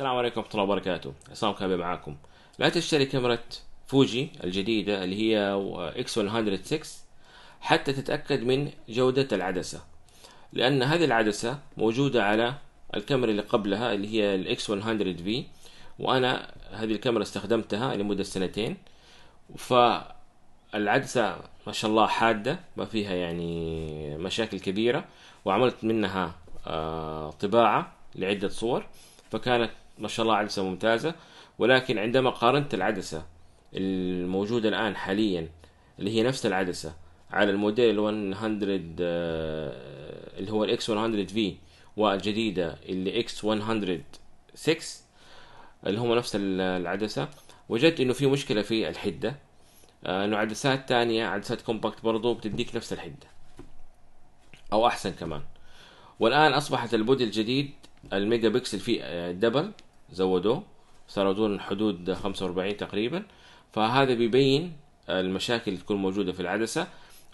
السلام عليكم ورحمة الله وبركاته عصام كابي معاكم لا تشتري كاميرا فوجي الجديدة اللي هي X106 حتى تتأكد من جودة العدسة لأن هذه العدسة موجودة على الكاميرا اللي قبلها اللي هي الاكس 100 في وانا هذه الكاميرا استخدمتها لمده سنتين فالعدسه ما شاء الله حاده ما فيها يعني مشاكل كبيره وعملت منها آه، طباعه لعده صور فكانت ما شاء الله عدسة ممتازة ولكن عندما قارنت العدسة الموجودة الآن حاليا اللي هي نفس العدسة على الموديل 100 آه، اللي هو الاكس 100 في والجديدة اللي اكس 106 اللي هم نفس العدسة وجدت انه في مشكلة في الحدة آه، انه عدسات تانية عدسات كومباكت برضو بتديك نفس الحدة او احسن كمان والان اصبحت البودي الجديد الميجا بكسل فيه دبل آه، زودوه صاروا دون حدود 45 تقريبا فهذا بيبين المشاكل اللي تكون موجودة في العدسة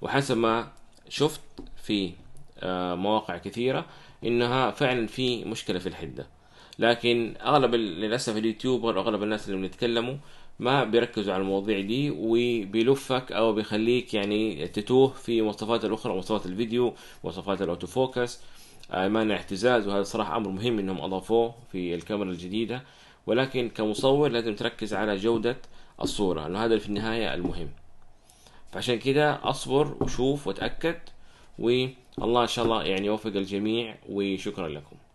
وحسب ما شفت في آه، مواقع كثيرة انها فعلا في مشكلة في الحدة لكن اغلب للاسف اليوتيوبر واغلب الناس اللي بنتكلموا ما بيركزوا على المواضيع دي وبيلفك او بيخليك يعني تتوه في مواصفات الاخرى مواصفات الفيديو مواصفات الاوتو فوكس آه، مانع اهتزاز وهذا صراحة أمر مهم أنهم أضافوه في الكاميرا الجديدة ولكن كمصور لازم تركز على جودة الصورة لأنه هذا في النهاية المهم فعشان كده أصبر وشوف وتأكد والله إن شاء الله يعني يوفق الجميع وشكرا لكم